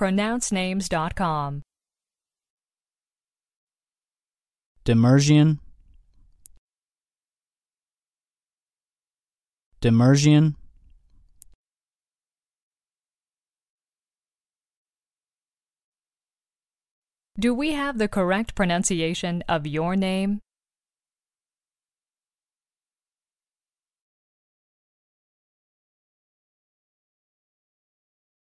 pronouncenames.com. Demersian Demersian Do we have the correct pronunciation of your name?